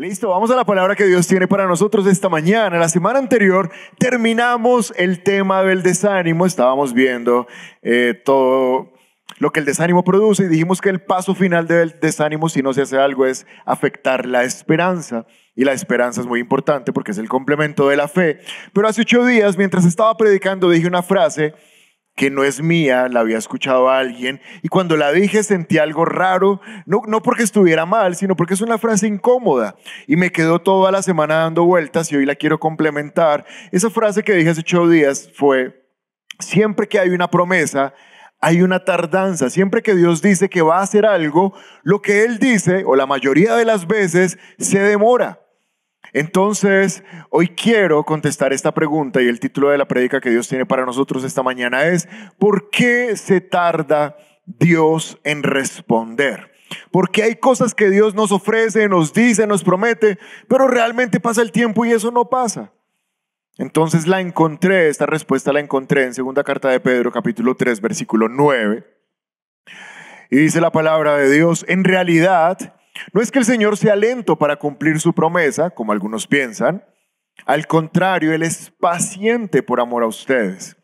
Listo, vamos a la palabra que Dios tiene para nosotros esta mañana. La semana anterior terminamos el tema del desánimo, estábamos viendo eh, todo lo que el desánimo produce y dijimos que el paso final del desánimo, si no se hace algo, es afectar la esperanza. Y la esperanza es muy importante porque es el complemento de la fe. Pero hace ocho días, mientras estaba predicando, dije una frase que no es mía, la había escuchado a alguien y cuando la dije sentí algo raro, no, no porque estuviera mal, sino porque es una frase incómoda y me quedó toda la semana dando vueltas y hoy la quiero complementar. Esa frase que dije hace ocho días fue, siempre que hay una promesa, hay una tardanza. Siempre que Dios dice que va a hacer algo, lo que Él dice, o la mayoría de las veces, se demora. Entonces, hoy quiero contestar esta pregunta y el título de la prédica que Dios tiene para nosotros esta mañana es, ¿por qué se tarda Dios en responder? Porque hay cosas que Dios nos ofrece, nos dice, nos promete, pero realmente pasa el tiempo y eso no pasa. Entonces la encontré, esta respuesta la encontré en segunda carta de Pedro, capítulo 3, versículo 9. Y dice la palabra de Dios, en realidad no es que el Señor sea lento para cumplir su promesa, como algunos piensan. Al contrario, Él es paciente por amor a ustedes.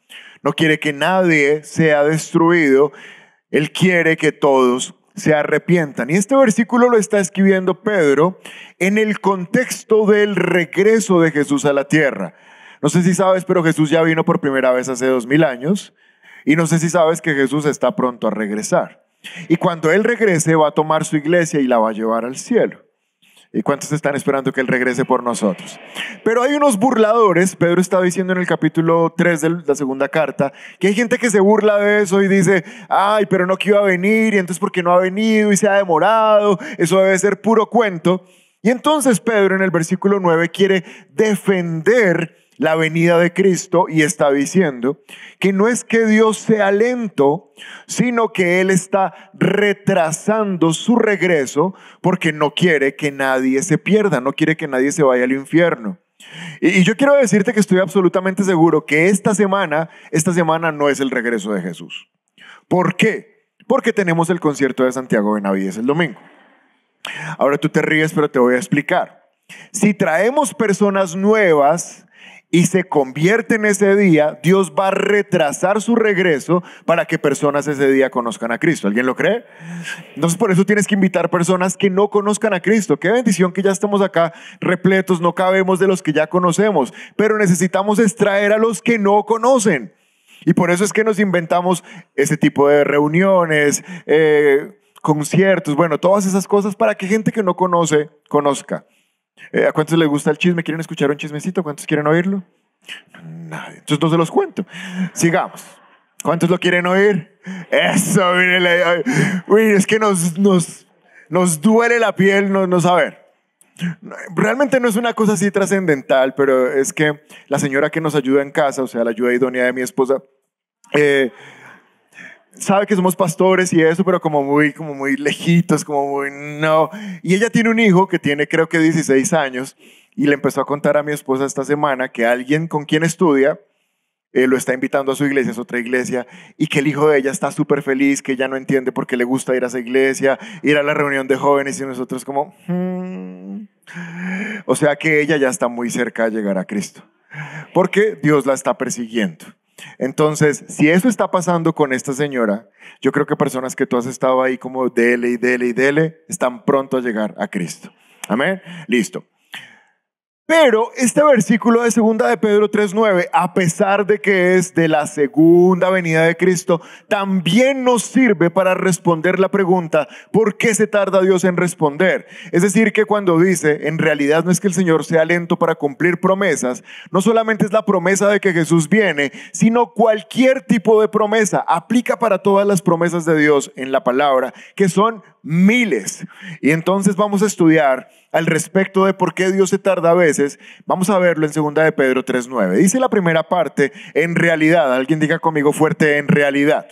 No quiere que nadie sea destruido. Él quiere que todos se arrepientan. Y este versículo lo está escribiendo Pedro en el contexto del regreso de Jesús a la tierra. No sé si sabes, pero Jesús ya vino por primera vez hace dos mil años. Y no sé si sabes que Jesús está pronto a regresar. Y cuando Él regrese va a tomar su iglesia y la va a llevar al cielo. ¿Y cuántos están esperando que Él regrese por nosotros? Pero hay unos burladores, Pedro está diciendo en el capítulo 3 de la segunda carta, que hay gente que se burla de eso y dice, ay, pero no que iba a venir, y entonces ¿por qué no ha venido y se ha demorado? Eso debe ser puro cuento. Y entonces Pedro en el versículo 9 quiere defender la venida de Cristo y está diciendo que no es que Dios sea lento, sino que Él está retrasando su regreso porque no quiere que nadie se pierda, no quiere que nadie se vaya al infierno. Y, yo quiero decirte que estoy absolutamente seguro que esta semana, esta semana no es el regreso de Jesús. ¿Por qué? Porque tenemos el concierto de Santiago de Benavides el domingo. Ahora tú te ríes, pero te voy a explicar. Si traemos personas nuevas, y se convierte en ese día, Dios va a retrasar su regreso para que personas ese día conozcan a Cristo. ¿Alguien lo cree? Entonces por eso tienes que invitar personas que no conozcan a Cristo. Qué bendición que ya estamos acá repletos, no cabemos de los que ya conocemos, pero necesitamos extraer a los que no conocen. Y por eso es que nos inventamos ese tipo de reuniones, eh, conciertos, bueno, todas esas cosas para que gente que no conoce conozca. Eh, ¿A cuántos les gusta el chisme? ¿Quieren escuchar un chismecito? ¿Cuántos quieren oírlo? Nadie. Entonces no se los cuento. Sigamos. ¿Cuántos lo quieren oír? Eso, miren, es que nos, nos, nos, duele la piel no, no saber. Realmente no es una cosa así trascendental, pero es que la señora que nos ayuda en casa, o sea, la ayuda idónea de mi esposa, eh, sabe que somos pastores y eso, pero como muy, como muy lejitos, como muy no. Y ella tiene un hijo que tiene creo que 16 años y le empezó a contar a mi esposa esta semana que alguien con quien estudia eh, lo está invitando a su iglesia, es otra iglesia, y que el hijo de ella está súper feliz, que ya no entiende por qué le gusta ir a esa iglesia, ir a la reunión de jóvenes y nosotros como... Hmm". O sea que ella ya está muy cerca de llegar a Cristo, porque Dios la está persiguiendo. Entonces, si eso está pasando con esta señora, yo creo que personas que tú has estado ahí como dele y dele y dele, están pronto a llegar a Cristo. Amén. Listo. Pero este versículo de segunda de Pedro 3.9, a pesar de que es de la segunda venida de Cristo, también nos sirve para responder la pregunta, ¿por qué se tarda Dios en responder? Es decir, que cuando dice, en realidad no es que el Señor sea lento para cumplir promesas, no solamente es la promesa de que Jesús viene, sino cualquier tipo de promesa, aplica para todas las promesas de Dios en la palabra, que son miles. Y entonces vamos a estudiar al respecto de por qué Dios se tarda a veces. Vamos a verlo en segunda de Pedro 3.9. Dice la primera parte, en realidad, alguien diga conmigo fuerte, en realidad.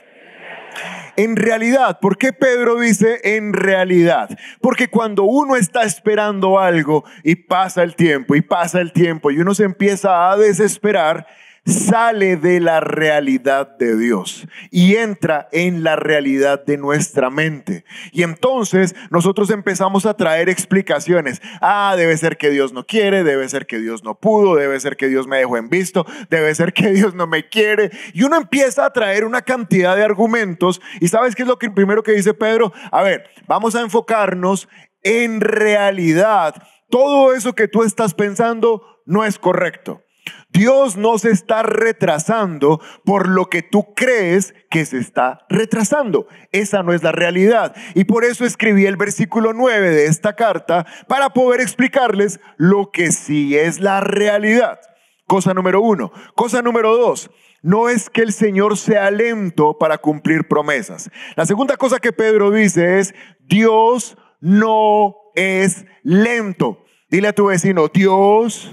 En realidad, ¿por qué Pedro dice en realidad? Porque cuando uno está esperando algo y pasa el tiempo y pasa el tiempo y uno se empieza a desesperar, sale de la realidad de Dios y entra en la realidad de nuestra mente. Y entonces nosotros empezamos a traer explicaciones. Ah, debe ser que Dios no quiere, debe ser que Dios no pudo, debe ser que Dios me dejó en visto, debe ser que Dios no me quiere. Y uno empieza a traer una cantidad de argumentos. ¿Y sabes qué es lo que primero que dice Pedro? A ver, vamos a enfocarnos en realidad. Todo eso que tú estás pensando no es correcto. Dios no se está retrasando por lo que tú crees que se está retrasando. Esa no es la realidad. Y por eso escribí el versículo 9 de esta carta para poder explicarles lo que sí es la realidad. Cosa número uno. Cosa número dos. No es que el Señor sea lento para cumplir promesas. La segunda cosa que Pedro dice es, Dios no es lento. Dile a tu vecino, Dios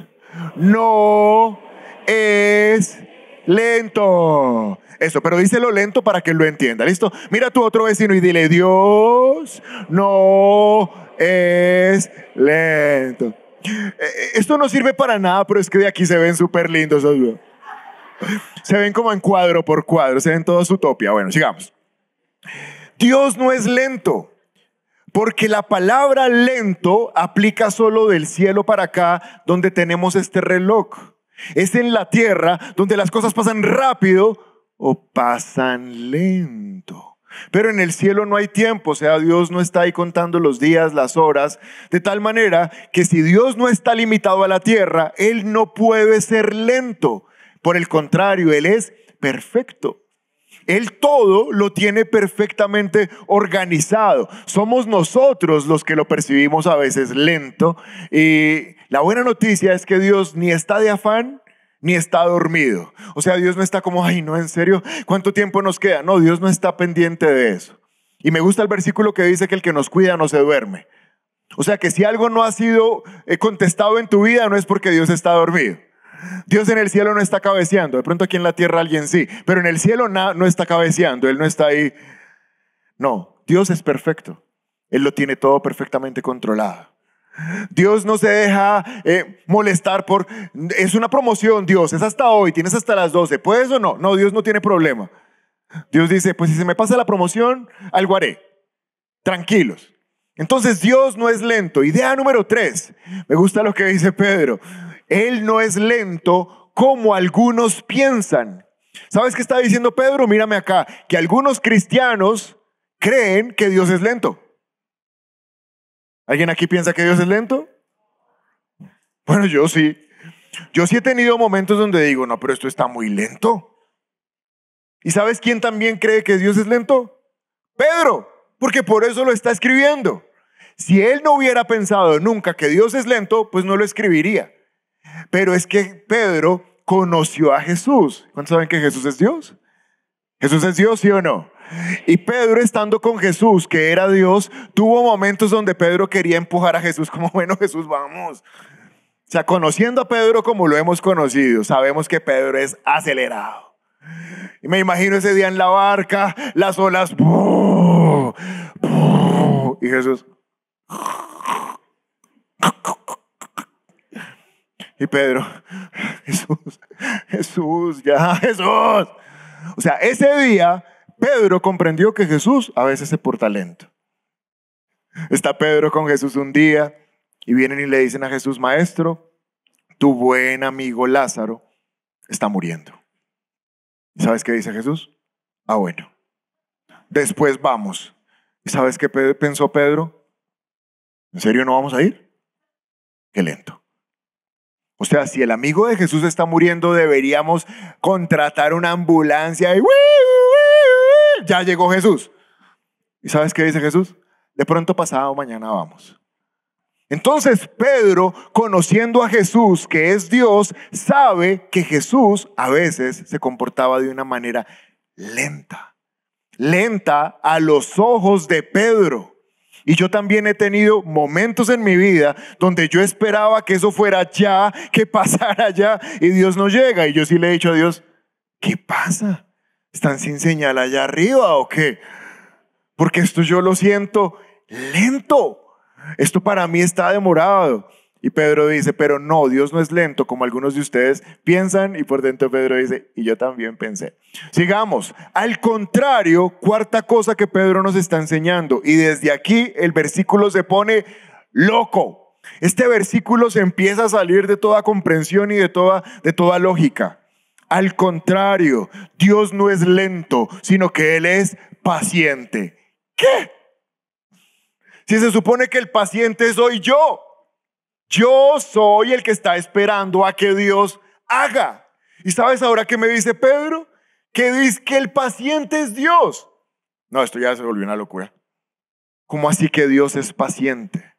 no es lento. Eso, pero díselo lento para que lo entienda. ¿Listo? Mira a tu otro vecino y dile, Dios no es lento. Eh, eh, esto no sirve para nada, pero es que de aquí se ven súper lindos. Se ven como en cuadro por cuadro, se ven toda su topia. Bueno, sigamos. Dios no es lento. Porque la palabra lento aplica solo del cielo para acá, donde tenemos este reloj. Es en la tierra donde las cosas pasan rápido o pasan lento. Pero en el cielo no hay tiempo, o sea, Dios no está ahí contando los días, las horas, de tal manera que si Dios no está limitado a la tierra, Él no puede ser lento. Por el contrario, Él es perfecto. Él todo lo tiene perfectamente organizado. Somos nosotros los que lo percibimos a veces lento. Y la buena noticia es que Dios ni está de afán ni está dormido. O sea, Dios no está como, ay, no, en serio, ¿cuánto tiempo nos queda? No, Dios no está pendiente de eso. Y me gusta el versículo que dice que el que nos cuida no se duerme. O sea que si algo no ha sido eh, contestado en tu vida no es porque Dios está dormido. Dios en el cielo no está cabeceando. De pronto aquí en la tierra alguien sí, pero en el cielo no, está cabeceando. Él no está ahí. No, Dios es perfecto. Él lo tiene todo perfectamente controlado. Dios no se deja eh, molestar por... Es una promoción, Dios. Es hasta hoy. Tienes hasta las 12. ¿Puedes o no? No, Dios no tiene problema. Dios dice, pues si se me pasa la promoción, algo haré. Tranquilos. Entonces Dios no es lento. Idea número tres. Me gusta lo que dice Pedro. Él no es lento como algunos piensan. ¿Sabes qué está diciendo Pedro? Mírame acá, que algunos cristianos creen que Dios es lento. ¿Alguien aquí piensa que Dios es lento? Bueno, yo sí. Yo sí he tenido momentos donde digo, no, pero esto está muy lento. ¿Y sabes quién también cree que Dios es lento? Pedro, porque por eso lo está escribiendo. Si él no hubiera pensado nunca que Dios es lento, pues no lo escribiría. Pero es que Pedro conoció a Jesús. ¿Cuántos saben que Jesús es Dios? Jesús es Dios, ¿sí o no? Y Pedro estando con Jesús, que era Dios, tuvo momentos donde Pedro quería empujar a Jesús como, bueno, Jesús, vamos. O sea, conociendo a Pedro como lo hemos conocido, sabemos que Pedro es acelerado. Y me imagino ese día en la barca, las olas, y Jesús. Y Pedro, Jesús, Jesús, ya, Jesús. O sea, ese día Pedro comprendió que Jesús a veces se porta lento. Está Pedro con Jesús un día y vienen y le dicen a Jesús, maestro, tu buen amigo Lázaro está muriendo. ¿Y sabes qué dice Jesús? Ah, bueno. Después vamos. ¿Y sabes qué pensó Pedro? ¿En serio no vamos a ir? Qué lento. O sea, si el amigo de Jesús está muriendo, deberíamos contratar una ambulancia y ya llegó Jesús. ¿Y sabes qué dice Jesús? De pronto pasado mañana vamos. Entonces Pedro, conociendo a Jesús, que es Dios, sabe que Jesús a veces se comportaba de una manera lenta. Lenta a los ojos de Pedro. Y yo también he tenido momentos en mi vida donde yo esperaba que eso fuera ya, que pasara ya, y Dios no llega. Y yo sí le he dicho a Dios, ¿qué pasa? ¿Están sin señal allá arriba o qué? Porque esto yo lo siento lento. Esto para mí está demorado. Y Pedro dice, pero no, Dios no es lento como algunos de ustedes piensan. Y por dentro Pedro dice, y yo también pensé. Sigamos. Al contrario, cuarta cosa que Pedro nos está enseñando. Y desde aquí el versículo se pone loco. Este versículo se empieza a salir de toda comprensión y de toda, de toda lógica. Al contrario, Dios no es lento, sino que Él es paciente. ¿Qué? Si se supone que el paciente soy yo. Yo soy el que está esperando a que Dios haga. ¿Y sabes ahora qué me dice Pedro? Que dice que el paciente es Dios. No, esto ya se volvió una locura. ¿Cómo así que Dios es paciente?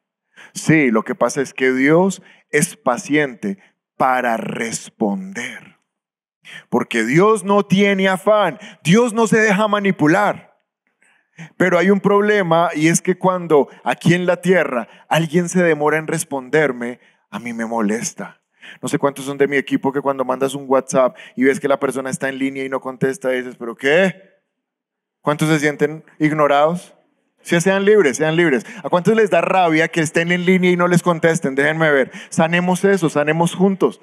Sí, lo que pasa es que Dios es paciente para responder. Porque Dios no tiene afán, Dios no se deja manipular. Pero hay un problema y es que cuando aquí en la tierra alguien se demora en responderme, a mí me molesta. No sé cuántos son de mi equipo que cuando mandas un WhatsApp y ves que la persona está en línea y no contesta, dices, ¿pero qué? ¿Cuántos se sienten ignorados? Si sean libres, sean libres. ¿A cuántos les da rabia que estén en línea y no les contesten? Déjenme ver. Sanemos eso, sanemos juntos.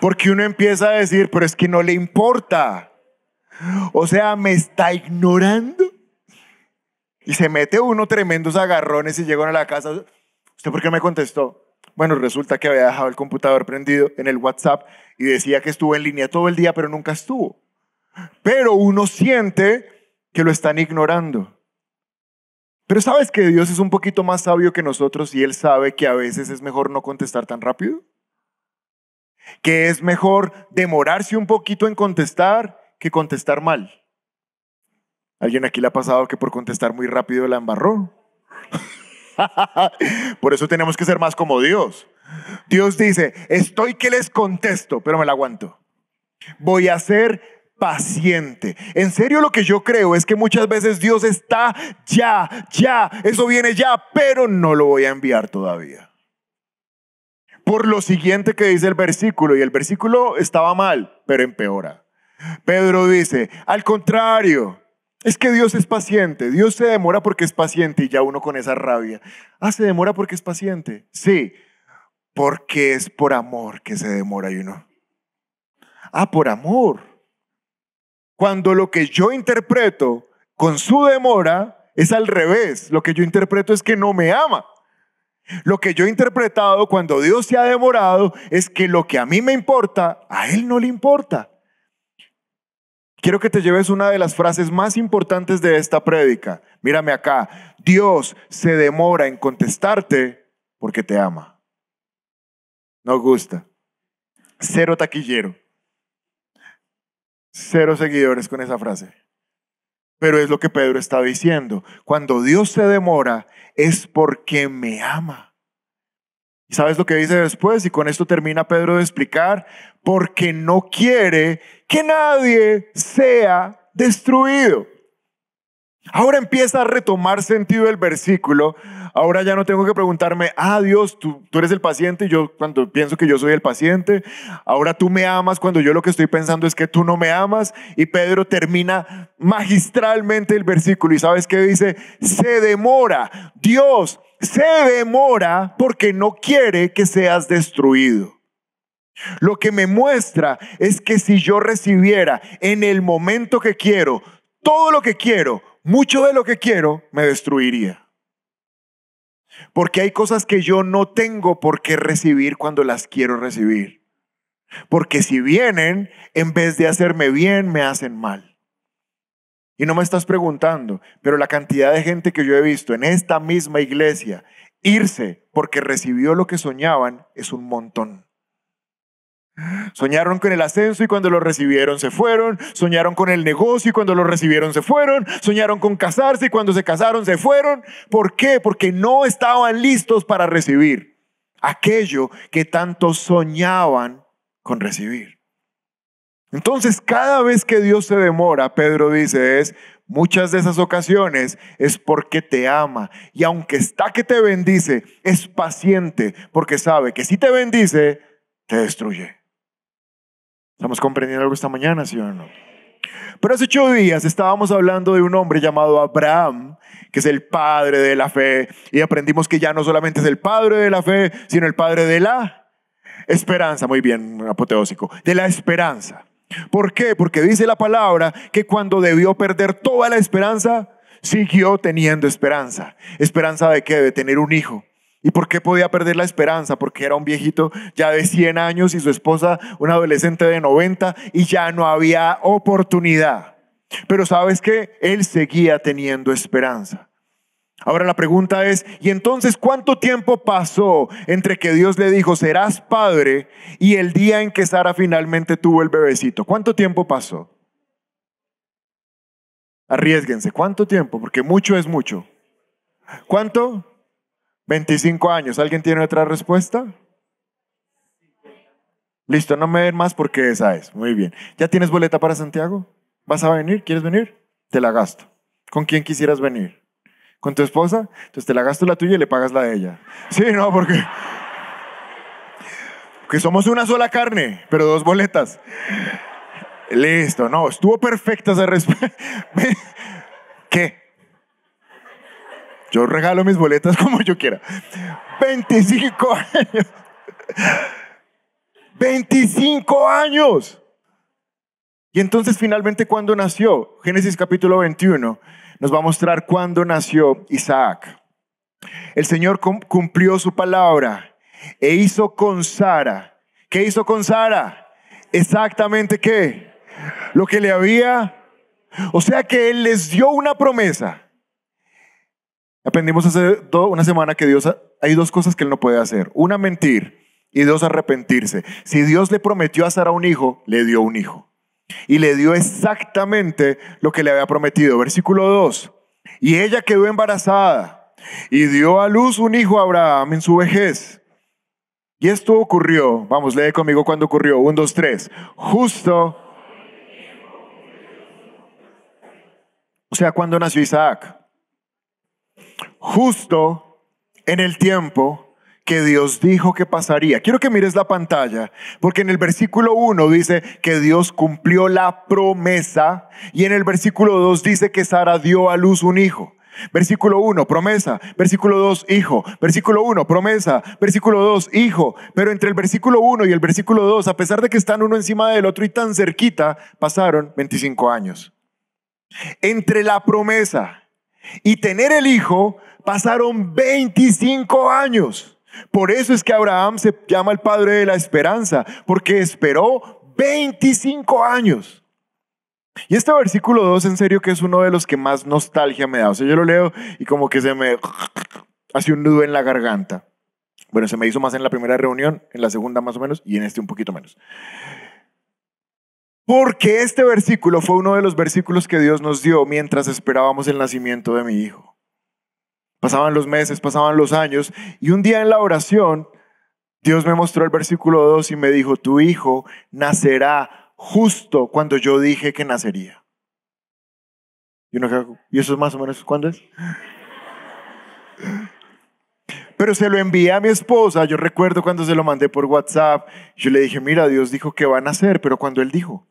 Porque uno empieza a decir, pero es que no le importa. O sea, me está ignorando. Y se mete uno tremendos agarrones y llegan a la casa. ¿Usted por qué me contestó? Bueno, resulta que había dejado el computador prendido en el WhatsApp y decía que estuvo en línea todo el día, pero nunca estuvo. Pero uno siente que lo están ignorando. Pero sabes que Dios es un poquito más sabio que nosotros y Él sabe que a veces es mejor no contestar tan rápido. Que es mejor demorarse un poquito en contestar que contestar mal. ¿Alguien aquí le ha pasado que por contestar muy rápido la embarró? por eso tenemos que ser más como Dios. Dios dice, estoy que les contesto, pero me la aguanto. Voy a ser paciente. En serio lo que yo creo es que muchas veces Dios está ya, ya, eso viene ya, pero no lo voy a enviar todavía. Por lo siguiente que dice el versículo, y el versículo estaba mal, pero empeora. Pedro dice, al contrario, es que Dios es paciente, Dios se demora porque es paciente y ya uno con esa rabia. Ah, se demora porque es paciente. Sí, porque es por amor que se demora y uno. Ah, por amor. Cuando lo que yo interpreto con su demora es al revés, lo que yo interpreto es que no me ama. Lo que yo he interpretado cuando Dios se ha demorado es que lo que a mí me importa, a Él no le importa. Quiero que te lleves una de las frases más importantes de esta prédica. Mírame acá. Dios se demora en contestarte porque te ama. No gusta. Cero taquillero. Cero seguidores con esa frase. Pero es lo que Pedro está diciendo. Cuando Dios se demora es porque me ama. ¿Y sabes lo que dice después? Y con esto termina Pedro de explicar porque no quiere que nadie sea destruido. Ahora empieza a retomar sentido el versículo. Ahora ya no tengo que preguntarme, ah Dios, tú, eres el paciente yo cuando pienso que yo soy el paciente, ahora tú me amas cuando yo lo que estoy pensando es que tú no me amas. Y Pedro termina magistralmente el versículo y sabes qué dice, se demora, Dios se demora porque no quiere que seas destruido. Lo que me muestra es que si yo recibiera en el momento que quiero todo lo que quiero, mucho de lo que quiero, me destruiría. Porque hay cosas que yo no tengo por qué recibir cuando las quiero recibir. Porque si vienen, en vez de hacerme bien, me hacen mal. Y no me estás preguntando, pero la cantidad de gente que yo he visto en esta misma iglesia irse porque recibió lo que soñaban es un montón. Soñaron con el ascenso y cuando lo recibieron se fueron. Soñaron con el negocio y cuando lo recibieron se fueron. Soñaron con casarse y cuando se casaron se fueron. ¿Por qué? Porque no estaban listos para recibir aquello que tanto soñaban con recibir. Entonces, cada vez que Dios se demora, Pedro dice, es muchas de esas ocasiones es porque te ama. Y aunque está que te bendice, es paciente porque sabe que si te bendice, te destruye. ¿Estamos comprendiendo algo esta mañana, sí o no? Pero hace ocho días estábamos hablando de un hombre llamado Abraham, que es el padre de la fe, y aprendimos que ya no solamente es el padre de la fe, sino el padre de la esperanza. Muy bien, apoteósico, de la esperanza. ¿Por qué? Porque dice la palabra que cuando debió perder toda la esperanza, siguió teniendo esperanza. ¿Esperanza de qué? De tener un hijo. ¿Y por qué podía perder la esperanza? Porque era un viejito ya de 100 años y su esposa una adolescente de 90 y ya no había oportunidad. Pero sabes que él seguía teniendo esperanza. Ahora la pregunta es, ¿y entonces cuánto tiempo pasó entre que Dios le dijo, serás padre, y el día en que Sara finalmente tuvo el bebecito? ¿Cuánto tiempo pasó? Arriesguense, ¿cuánto tiempo? Porque mucho es mucho. ¿Cuánto? 25 años. ¿Alguien tiene otra respuesta? Listo, no me den más porque esa es. Muy bien. ¿Ya tienes boleta para Santiago? ¿Vas a venir? ¿Quieres venir? Te la gasto. ¿Con quién quisieras venir? ¿Con tu esposa? Entonces te la gasto la tuya y le pagas la de ella. Sí, no, porque... Porque somos una sola carne, pero dos boletas. Listo, no, estuvo perfecta esa respuesta. ¿Qué? Yo regalo mis boletas como yo quiera. 25 años. 25 años. Y entonces finalmente cuando nació? Génesis capítulo 21 nos va a mostrar cuándo nació Isaac. El Señor cumplió su palabra e hizo con Sara. ¿Qué hizo con Sara? Exactamente qué? Lo que le había... O sea que Él les dio una promesa Aprendimos hace una semana que Dios hay dos cosas que Él no puede hacer. Una, mentir y dos, arrepentirse. Si Dios le prometió a Sara un hijo, le dio un hijo. Y le dio exactamente lo que le había prometido. Versículo 2. Y ella quedó embarazada y dio a luz un hijo a Abraham en su vejez. Y esto ocurrió, vamos, lee conmigo cuando ocurrió, 1, 2, 3, justo. O sea, cuando nació Isaac justo en el tiempo que Dios dijo que pasaría. Quiero que mires la pantalla, porque en el versículo 1 dice que Dios cumplió la promesa y en el versículo 2 dice que Sara dio a luz un hijo. Versículo 1, promesa. Versículo 2, hijo. Versículo 1, promesa. Versículo 2, hijo. Pero entre el versículo 1 y el versículo 2, a pesar de que están uno encima del otro y tan cerquita, pasaron 25 años. Entre la promesa y tener el hijo, Pasaron 25 años. Por eso es que Abraham se llama el padre de la esperanza, porque esperó 25 años. Y este versículo 2 en serio que es uno de los que más nostalgia me da. O sea, yo lo leo y como que se me hace un nudo en la garganta. Bueno, se me hizo más en la primera reunión, en la segunda más o menos, y en este un poquito menos. Porque este versículo fue uno de los versículos que Dios nos dio mientras esperábamos el nacimiento de mi hijo. Pasaban los meses, pasaban los años, y un día en la oración, Dios me mostró el versículo 2 y me dijo, tu hijo nacerá justo cuando yo dije que nacería. Y, ¿y eso es más o menos cuándo es? Pero se lo envié a mi esposa, yo recuerdo cuando se lo mandé por WhatsApp, yo le dije, mira, Dios dijo que va a nacer, pero cuando él dijo,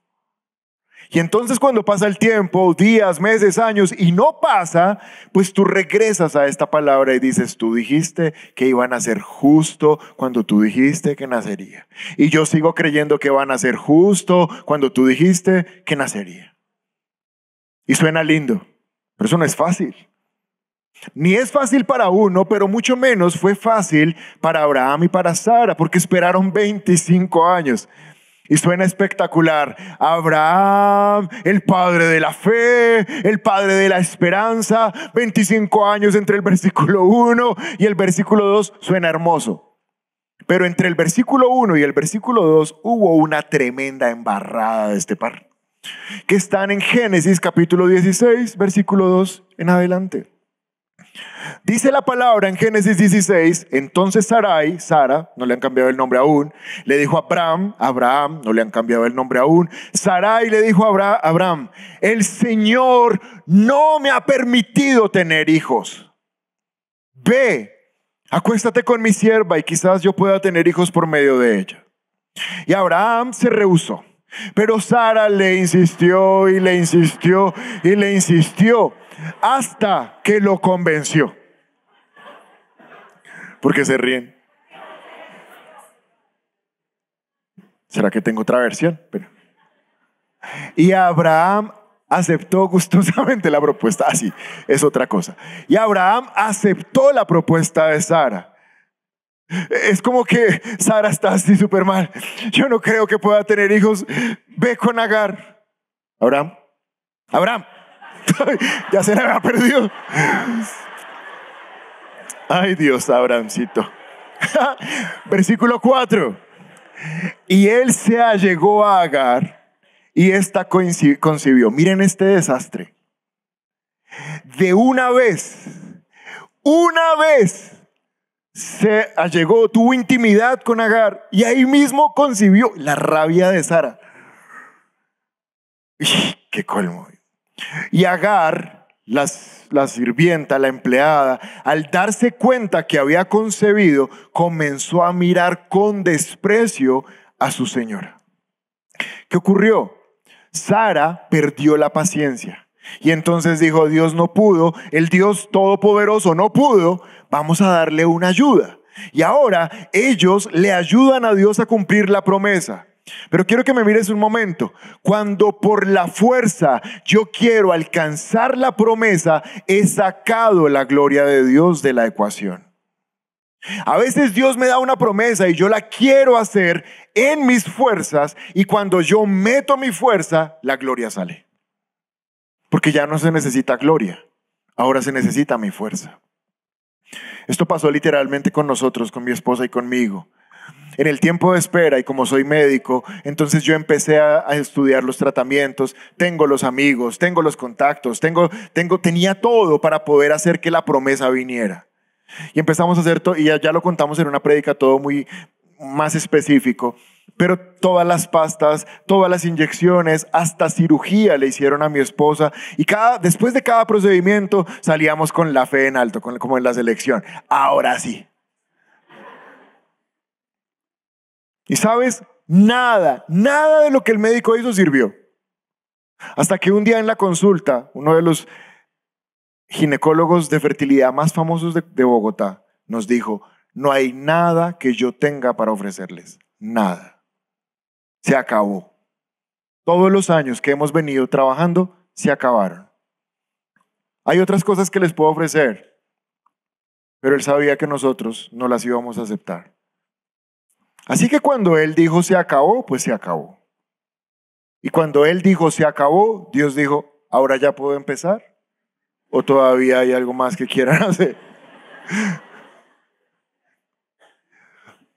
y entonces cuando pasa el tiempo, días, meses, años, y no pasa, pues tú regresas a esta palabra y dices, tú dijiste que iban a ser justo cuando tú dijiste que nacería. Y yo sigo creyendo que van a ser justo cuando tú dijiste que nacería. Y suena lindo, pero eso no es fácil. Ni es fácil para uno, pero mucho menos fue fácil para Abraham y para Sara, porque esperaron 25 años. Y suena espectacular. Abraham, el padre de la fe, el padre de la esperanza, 25 años entre el versículo 1 y el versículo 2, suena hermoso. Pero entre el versículo 1 y el versículo 2 hubo una tremenda embarrada de este par, que están en Génesis capítulo 16, versículo 2 en adelante. Dice la palabra en Génesis 16, entonces Sarai, Sara, no le han cambiado el nombre aún, le dijo a Abraham, Abraham, no le han cambiado el nombre aún, Sarai le dijo a Abraham, el Señor no me ha permitido tener hijos. Ve, acuéstate con mi sierva y quizás yo pueda tener hijos por medio de ella. Y Abraham se rehusó, pero Sara le insistió y le insistió y le insistió hasta que lo convenció. Porque se ríen. ¿Será que tengo otra versión? Y Abraham aceptó gustosamente la propuesta. Así, ah, es otra cosa. Y Abraham aceptó la propuesta de Sara. Es como que Sara está así súper mal. Yo no creo que pueda tener hijos. Ve con Agar. Abraham, Abraham, ya se la había perdido. Ay Dios, Abrahamcito. Versículo 4. Y él se allegó a Agar y esta concibió. Miren este desastre. De una vez, una vez se allegó, tuvo intimidad con Agar y ahí mismo concibió la rabia de Sara. ¡Qué colmo! Y Agar, la sirvienta, la empleada, al darse cuenta que había concebido, comenzó a mirar con desprecio a su señora. ¿Qué ocurrió? Sara perdió la paciencia. Y entonces dijo, Dios no pudo, el Dios todopoderoso no pudo, vamos a darle una ayuda. Y ahora ellos le ayudan a Dios a cumplir la promesa. Pero quiero que me mires un momento. Cuando por la fuerza yo quiero alcanzar la promesa, he sacado la gloria de Dios de la ecuación. A veces Dios me da una promesa y yo la quiero hacer en mis fuerzas y cuando yo meto mi fuerza, la gloria sale. Porque ya no se necesita gloria, ahora se necesita mi fuerza. Esto pasó literalmente con nosotros, con mi esposa y conmigo. En el tiempo de espera, y como soy médico, entonces yo empecé a, estudiar los tratamientos, tengo los amigos, tengo los contactos, tengo, tenía todo para poder hacer que la promesa viniera. Y empezamos a hacer todo, y ya, lo contamos en una prédica todo muy más específico, pero todas las pastas, todas las inyecciones, hasta cirugía le hicieron a mi esposa y cada, después de cada procedimiento salíamos con la fe en alto, como en la selección. Ahora sí, Y sabes, nada, nada de lo que el médico hizo sirvió. Hasta que un día en la consulta, uno de los ginecólogos de fertilidad más famosos de, Bogotá nos dijo, no hay nada que yo tenga para ofrecerles, nada. Se acabó. Todos los años que hemos venido trabajando se acabaron. Hay otras cosas que les puedo ofrecer, pero él sabía que nosotros no las íbamos a aceptar. Así que cuando Él dijo se acabó, pues se acabó. Y cuando Él dijo se acabó, Dios dijo, ahora ya puedo empezar. ¿O todavía hay algo más que quieran hacer?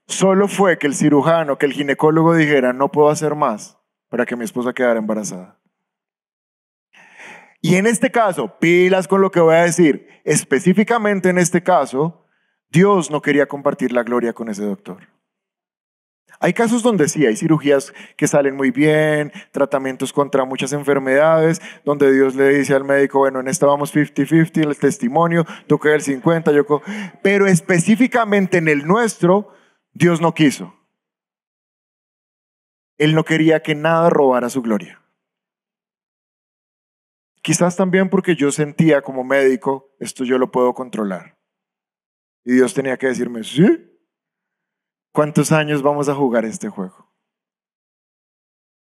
Solo fue que el cirujano, que el ginecólogo dijera, no puedo hacer más para que mi esposa quedara embarazada. Y en este caso, pilas con lo que voy a decir, específicamente en este caso, Dios no quería compartir la gloria con ese doctor. Hay casos donde sí, hay cirugías que salen muy bien, tratamientos contra muchas enfermedades, donde Dios le dice al médico, bueno, en esta vamos 50-50, el testimonio, tú el 50, yo Pero específicamente en el nuestro, Dios no quiso. Él no quería que nada robara su gloria. Quizás también porque yo sentía como médico, esto yo lo puedo controlar. Y Dios tenía que decirme, sí, ¿Cuántos años vamos a jugar este juego?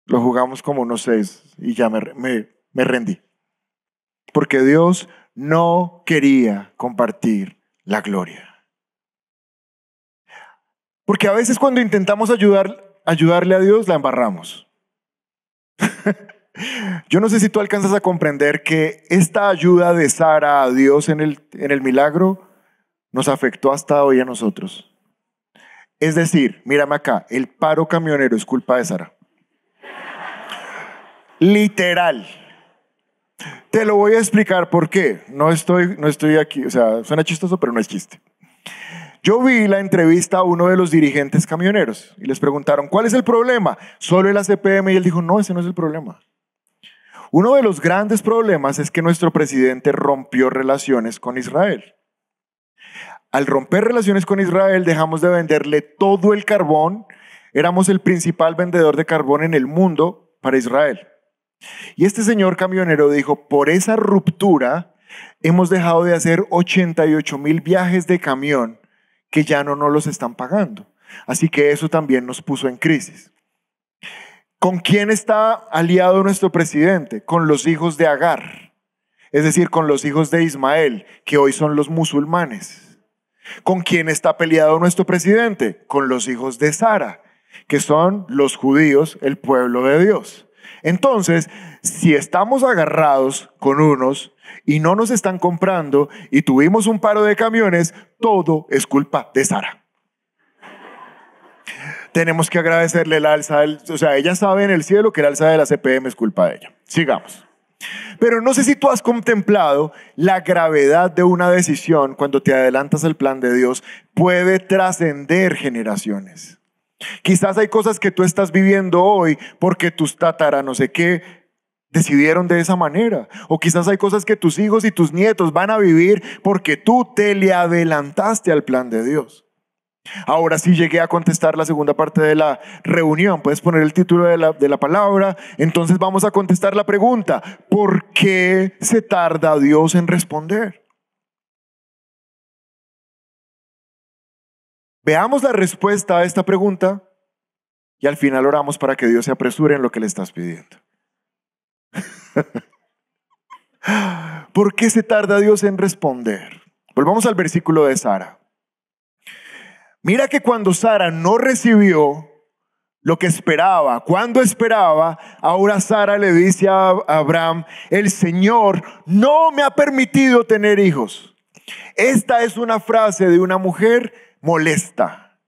Lo jugamos como unos seis y ya me, rendí. Porque Dios no quería compartir la gloria. Porque a veces cuando intentamos ayudar, ayudarle a Dios, la embarramos. Yo no sé si tú alcanzas a comprender que esta ayuda de Sara a Dios en el milagro nos afectó hasta hoy a nosotros. Es decir, mírame acá, el paro camionero es culpa de Sara. Literal. Te lo voy a explicar por qué. No estoy, no estoy aquí, o sea, suena chistoso, pero no es chiste. Yo vi la entrevista a uno de los dirigentes camioneros y les preguntaron, ¿cuál es el problema? Solo el ACPM y él dijo, no, ese no es el problema. Uno de los grandes problemas es que nuestro presidente rompió relaciones con Israel. Al romper relaciones con Israel, dejamos de venderle todo el carbón. Éramos el principal vendedor de carbón en el mundo para Israel. Y este señor camionero dijo, por esa ruptura hemos dejado de hacer 88 mil viajes de camión que ya no nos los están pagando. Así que eso también nos puso en crisis. ¿Con quién está aliado nuestro presidente? Con los hijos de Agar, es decir, con los hijos de Ismael, que hoy son los musulmanes. ¿Con quién está peleado nuestro presidente? Con los hijos de Sara, que son los judíos, el pueblo de Dios. Entonces, si estamos agarrados con unos y no nos están comprando y tuvimos un paro de camiones, todo es culpa de Sara tenemos que agradecerle la alza del, o sea, ella sabe en el cielo que la alza de la CPM es culpa de ella. Sigamos. Pero no sé si tú has contemplado la gravedad de una decisión cuando te adelantas al plan de Dios puede trascender generaciones. Quizás hay cosas que tú estás viviendo hoy porque tus tataras no sé qué decidieron de esa manera. O quizás hay cosas que tus hijos y tus nietos van a vivir porque tú te le adelantaste al plan de Dios. Ahora sí llegué a contestar la segunda parte de la reunión. Puedes poner el título de la, de la, palabra. Entonces vamos a contestar la pregunta. ¿Por qué se tarda Dios en responder? Veamos la respuesta a esta pregunta y al final oramos para que Dios se apresure en lo que le estás pidiendo. ¿Por qué se tarda Dios en responder? Volvamos al versículo de Sara. Mira que cuando Sara no recibió lo que esperaba, cuando esperaba, ahora Sara le dice a Abraham, el Señor no me ha permitido tener hijos. Esta es una frase de una mujer molesta.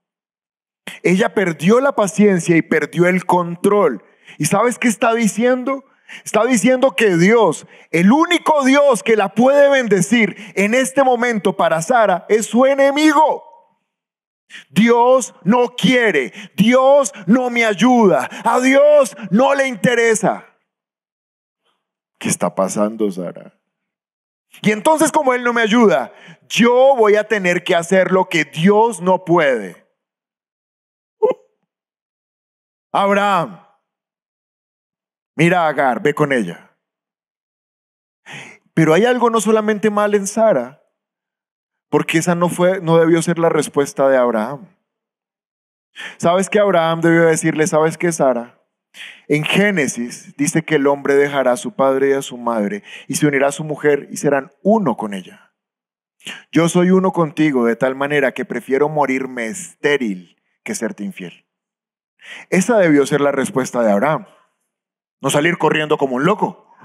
Ella perdió la paciencia y perdió el control. ¿Y sabes qué está diciendo? Está diciendo que Dios, el único Dios que la puede bendecir en este momento para Sara, es su enemigo. Dios no quiere, Dios no me ayuda, a Dios no le interesa. ¿Qué está pasando, Sara? Y entonces como Él no me ayuda, yo voy a tener que hacer lo que Dios no puede. Uh. Abraham, mira a Agar, ve con ella. Pero hay algo no solamente mal en Sara, porque esa no, fue, no debió ser la respuesta de Abraham. ¿Sabes que Abraham debió decirle, sabes qué Sara? En Génesis dice que el hombre dejará a su padre y a su madre y se unirá a su mujer y serán uno con ella. Yo soy uno contigo de tal manera que prefiero morirme estéril que serte infiel. Esa debió ser la respuesta de Abraham. No salir corriendo como un loco.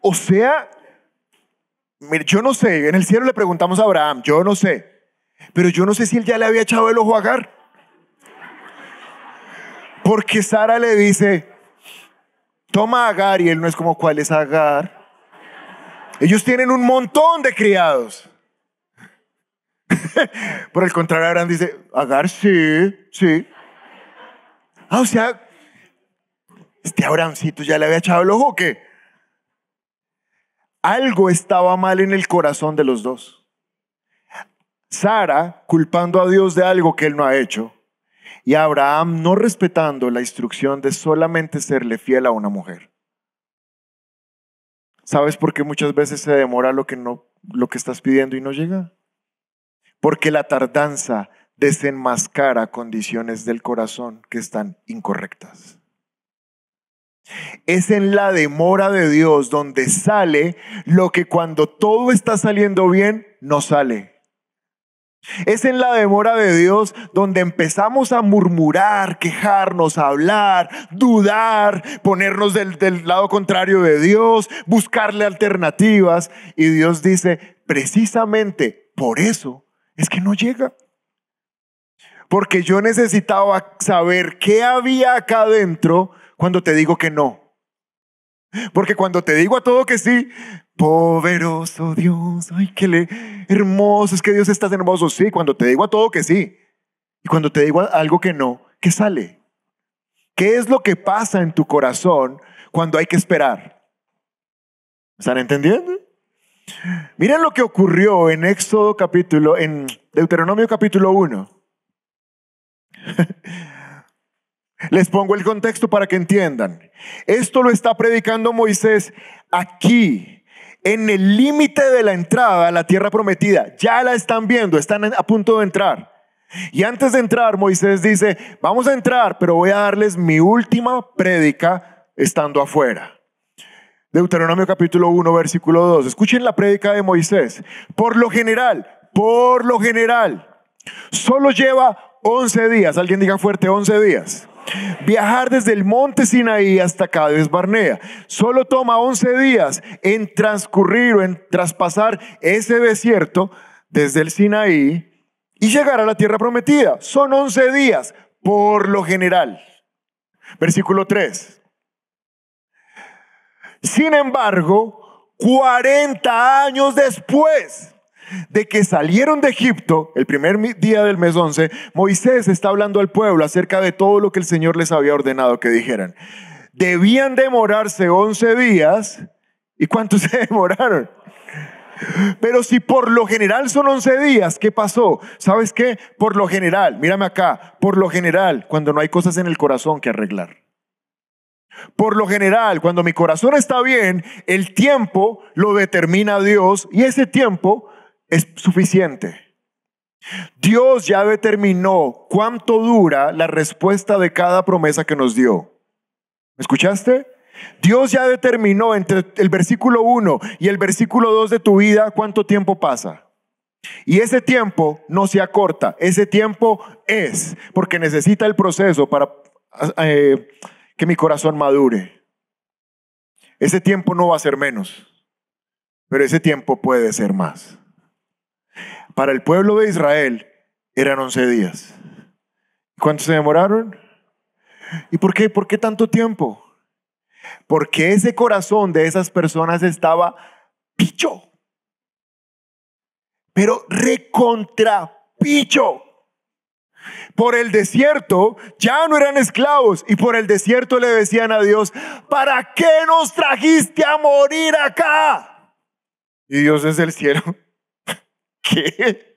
O sea, mire, yo no sé, en el cielo le preguntamos a Abraham, yo no sé, pero yo no sé si él ya le había echado el ojo a Agar. Porque Sara le dice, toma Agar y él no es como cuál es Agar. Ellos tienen un montón de criados. Por el contrario, Abraham dice, Agar sí, sí. Ah, o sea, este Abrahamcito ya le había echado el ojo o qué? Algo estaba mal en el corazón de los dos. Sara culpando a Dios de algo que él no ha hecho y Abraham no respetando la instrucción de solamente serle fiel a una mujer. ¿Sabes por qué muchas veces se demora lo que, lo que estás pidiendo y no llega? Porque la tardanza desenmascara condiciones del corazón que están incorrectas es en la demora de Dios donde sale lo que cuando todo está saliendo bien, no sale. Es en la demora de Dios donde empezamos a murmurar, quejarnos, hablar, dudar, ponernos del, lado contrario de Dios, buscarle alternativas. Y Dios dice, precisamente por eso es que no llega. Porque yo necesitaba saber qué había acá adentro cuando te digo que no. Porque cuando te digo a todo que sí, poderoso Dios, ay, qué le, hermoso, es que Dios estás hermoso. Sí, cuando te digo a todo que sí. Y cuando te digo algo que no, ¿qué sale? ¿Qué es lo que pasa en tu corazón cuando hay que esperar? ¿Están entendiendo? Miren lo que ocurrió en Éxodo capítulo, en Deuteronomio capítulo 1. Les pongo el contexto para que entiendan. Esto lo está predicando Moisés aquí, en el límite de la entrada a la tierra prometida. Ya la están viendo, están a punto de entrar. Y antes de entrar, Moisés dice, vamos a entrar, pero voy a darles mi última prédica estando afuera. Deuteronomio capítulo 1, versículo 2. Escuchen la prédica de Moisés. Por lo general, por lo general, solo lleva 11 días. Alguien diga fuerte, 11 días. Viajar desde el monte Sinaí hasta Cádiz Barnea. Solo toma 11 días en transcurrir o en traspasar ese desierto desde el Sinaí y llegar a la tierra prometida. Son 11 días por lo general. Versículo 3. Sin embargo, 40 años después, de que salieron de Egipto, el primer día del mes 11, Moisés está hablando al pueblo acerca de todo lo que el Señor les había ordenado que dijeran. Debían demorarse 11 días. ¿Y cuántos se demoraron? Pero si por lo general son 11 días, ¿qué pasó? ¿Sabes qué? Por lo general, mírame acá, por lo general, cuando no hay cosas en el corazón que arreglar. Por lo general, cuando mi corazón está bien, el tiempo lo determina Dios y ese tiempo es suficiente. Dios ya determinó cuánto dura la respuesta de cada promesa que nos dio. ¿Me escuchaste? Dios ya determinó entre el versículo 1 y el versículo 2 de tu vida cuánto tiempo pasa. Y ese tiempo no se acorta, ese tiempo es, porque necesita el proceso para eh, que mi corazón madure. Ese tiempo no va a ser menos, pero ese tiempo puede ser más para el pueblo de Israel eran once días. ¿Cuánto se demoraron? ¿Y por qué? ¿Por qué tanto tiempo? Porque ese corazón de esas personas estaba picho. Pero recontra picho. Por el desierto ya no eran esclavos y por el desierto le decían a Dios, ¿para qué nos trajiste a morir acá? Y Dios es el cielo ¿Qué?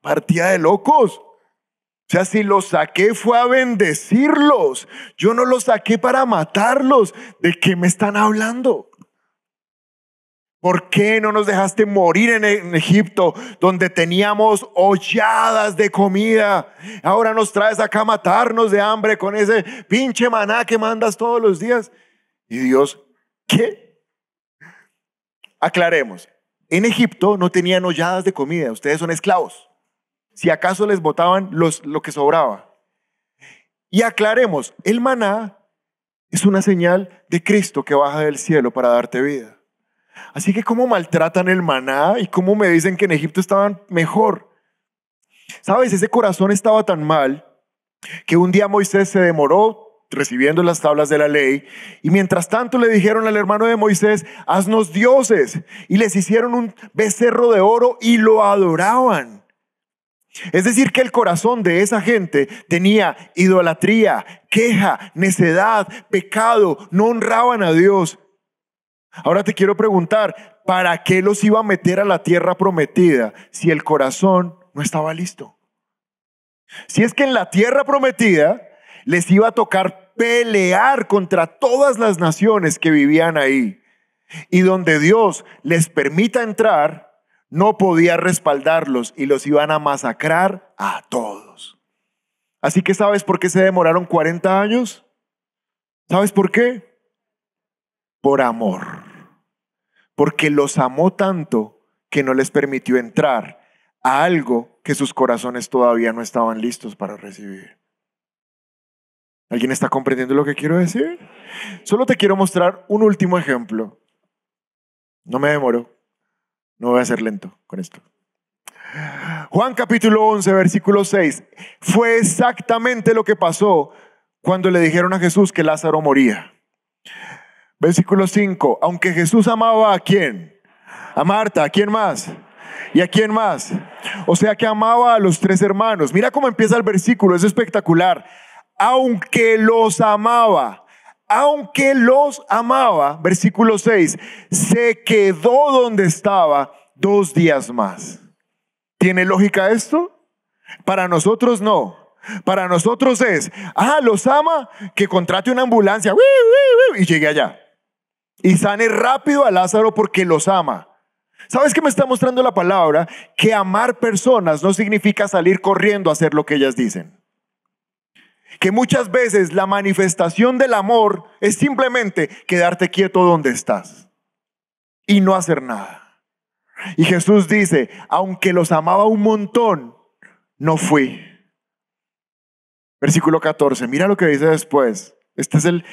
Partida de locos. O sea, si los saqué fue a bendecirlos. Yo no los saqué para matarlos. ¿De qué me están hablando? ¿Por qué no nos dejaste morir en e-, Egipto, donde teníamos holladas de comida? Ahora nos traes acá a matarnos de hambre con ese pinche maná que mandas todos los días. Y Dios, ¿qué? Aclaremos. En Egipto no tenían olladas de comida, ustedes son esclavos. Si acaso les botaban los, lo que sobraba. Y aclaremos, el maná es una señal de Cristo que baja del cielo para darte vida. Así que cómo maltratan el maná y cómo me dicen que en Egipto estaban mejor. Sabes, ese corazón estaba tan mal que un día Moisés se demoró recibiendo las tablas de la ley. Y mientras tanto le dijeron al hermano de Moisés, haznos dioses. Y les hicieron un becerro de oro y lo adoraban. Es decir, que el corazón de esa gente tenía idolatría, queja, necedad, pecado, no honraban a Dios. Ahora te quiero preguntar, ¿para qué los iba a meter a la tierra prometida si el corazón no estaba listo? Si es que en la tierra prometida les iba a tocar pelear contra todas las naciones que vivían ahí. Y donde Dios les permita entrar, no podía respaldarlos y los iban a masacrar a todos. Así que ¿sabes por qué se demoraron 40 años? ¿Sabes por qué? Por amor. Porque los amó tanto que no les permitió entrar a algo que sus corazones todavía no estaban listos para recibir. ¿Alguien está comprendiendo lo que quiero decir? Solo te quiero mostrar un último ejemplo. No me demoro. No voy a ser lento con esto. Juan capítulo 11, versículo 6. Fue exactamente lo que pasó cuando le dijeron a Jesús que Lázaro moría. Versículo 5. Aunque Jesús amaba a quién? A Marta. ¿A quién más? ¿Y a quién más? O sea que amaba a los tres hermanos. Mira cómo empieza el versículo. Es espectacular aunque los amaba, aunque los amaba, versículo 6, se quedó donde estaba dos días más. ¿Tiene lógica esto? Para nosotros no. Para nosotros es, ah, los ama, que contrate una ambulancia y llegue allá. Y sane rápido a Lázaro porque los ama. ¿Sabes qué me está mostrando la palabra? Que amar personas no significa salir corriendo a hacer lo que ellas dicen que muchas veces la manifestación del amor es simplemente quedarte quieto donde estás y no hacer nada. Y Jesús dice, aunque los amaba un montón, no fui. Versículo 14, mira lo que dice después. Este es el,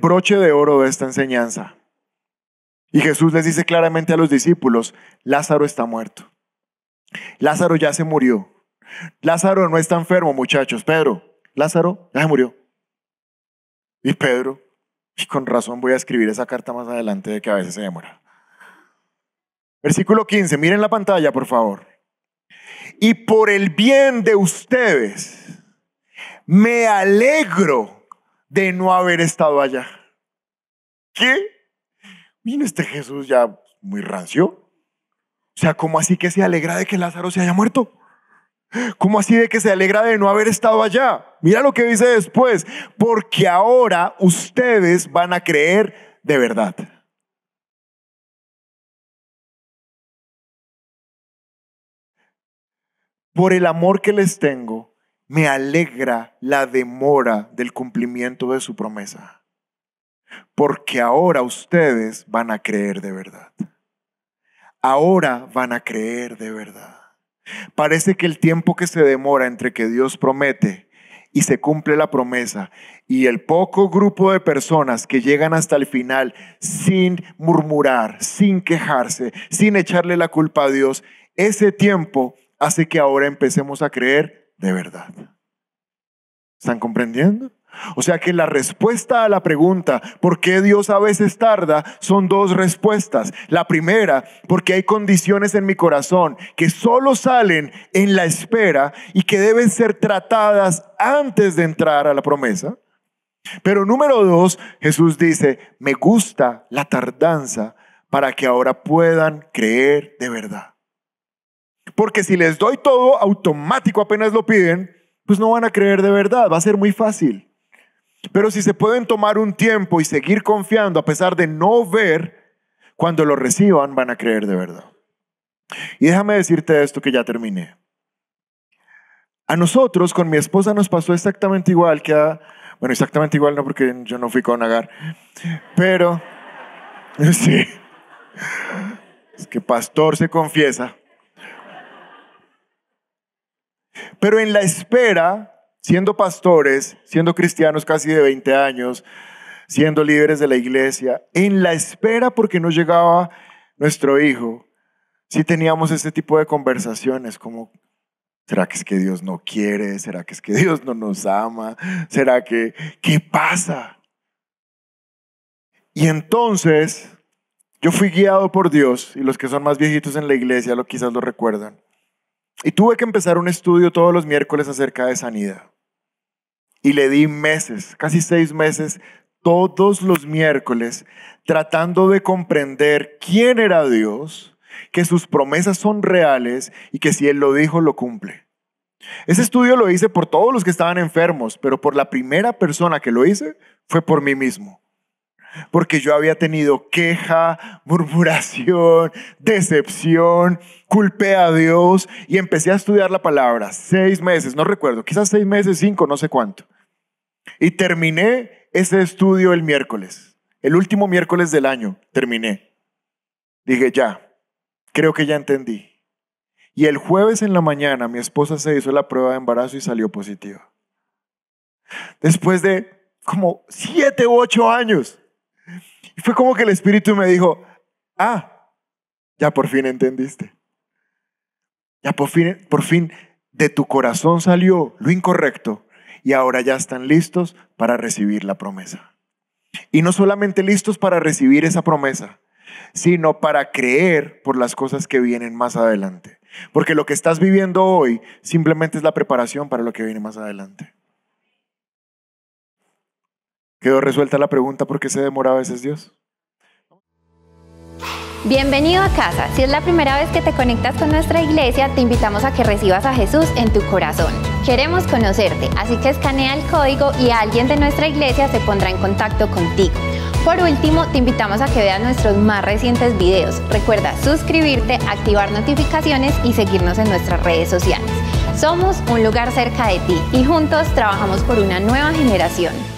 broche de oro de esta enseñanza. Y Jesús les dice claramente a los discípulos, Lázaro está muerto. Lázaro ya se murió. Lázaro no está enfermo, muchachos. Pedro, Lázaro ya se murió. Y Pedro, y con razón voy a escribir esa carta más adelante de que a veces se demora. Versículo 15, miren la pantalla por favor. Y por el bien de ustedes, me alegro de no haber estado allá. ¿Qué? Miren, este Jesús ya muy rancio. O sea, ¿cómo así que se alegra de que Lázaro se haya muerto? ¿Cómo así de que se alegra de no haber estado allá? Mira lo que dice después, porque ahora ustedes van a creer de verdad. Por el amor que les tengo, me alegra la demora del cumplimiento de su promesa, porque ahora ustedes van a creer de verdad. Ahora van a creer de verdad. Parece que el tiempo que se demora entre que Dios promete y se cumple la promesa y el poco grupo de personas que llegan hasta el final sin murmurar, sin quejarse, sin echarle la culpa a Dios, ese tiempo hace que ahora empecemos a creer de verdad. ¿Están comprendiendo? O sea que la respuesta a la pregunta, ¿por qué Dios a veces tarda? Son dos respuestas. La primera, porque hay condiciones en mi corazón que solo salen en la espera y que deben ser tratadas antes de entrar a la promesa. Pero número dos, Jesús dice, me gusta la tardanza para que ahora puedan creer de verdad. Porque si les doy todo automático apenas lo piden, pues no van a creer de verdad, va a ser muy fácil. Pero si se pueden tomar un tiempo y seguir confiando a pesar de no ver, cuando lo reciban van a creer de verdad. Y déjame decirte esto que ya terminé. A nosotros, con mi esposa, nos pasó exactamente igual que a... Bueno, exactamente igual no, porque yo no fui con Agar. Pero... Sí. Es que pastor se confiesa. Pero en la espera siendo pastores, siendo cristianos casi de 20 años, siendo líderes de la iglesia, en la espera porque no llegaba nuestro hijo, sí teníamos este tipo de conversaciones como, ¿será que es que Dios no quiere? ¿Será que es que Dios no nos ama? ¿Será que qué pasa? Y entonces yo fui guiado por Dios y los que son más viejitos en la iglesia lo quizás lo recuerdan. Y tuve que empezar un estudio todos los miércoles acerca de sanidad y le di meses, casi seis meses, todos los miércoles, tratando de comprender quién era Dios, que sus promesas son reales y que si Él lo dijo, lo cumple. Ese estudio lo hice por todos los que estaban enfermos, pero por la primera persona que lo hice fue por mí mismo porque yo había tenido queja, murmuración, decepción, culpé a Dios y empecé a estudiar la palabra. Seis meses, no recuerdo, quizás seis meses, cinco, no sé cuánto. Y terminé ese estudio el miércoles, el último miércoles del año, terminé. Dije, ya, creo que ya entendí. Y el jueves en la mañana mi esposa se hizo la prueba de embarazo y salió positiva. Después de como siete u ocho años y fue como que el Espíritu me dijo, ah, ya por fin entendiste. Ya por fin, por fin de tu corazón salió lo incorrecto y ahora ya están listos para recibir la promesa. Y no solamente listos para recibir esa promesa, sino para creer por las cosas que vienen más adelante. Porque lo que estás viviendo hoy simplemente es la preparación para lo que viene más adelante. Quedó resuelta la pregunta por qué se demora a veces Dios. Bienvenido a casa. Si es la primera vez que te conectas con nuestra iglesia, te invitamos a que recibas a Jesús en tu corazón. Queremos conocerte, así que escanea el código y alguien de nuestra iglesia se pondrá en contacto contigo. Por último, te invitamos a que veas nuestros más recientes videos. Recuerda suscribirte, activar notificaciones y seguirnos en nuestras redes sociales. Somos un lugar cerca de ti y juntos trabajamos por una nueva generación.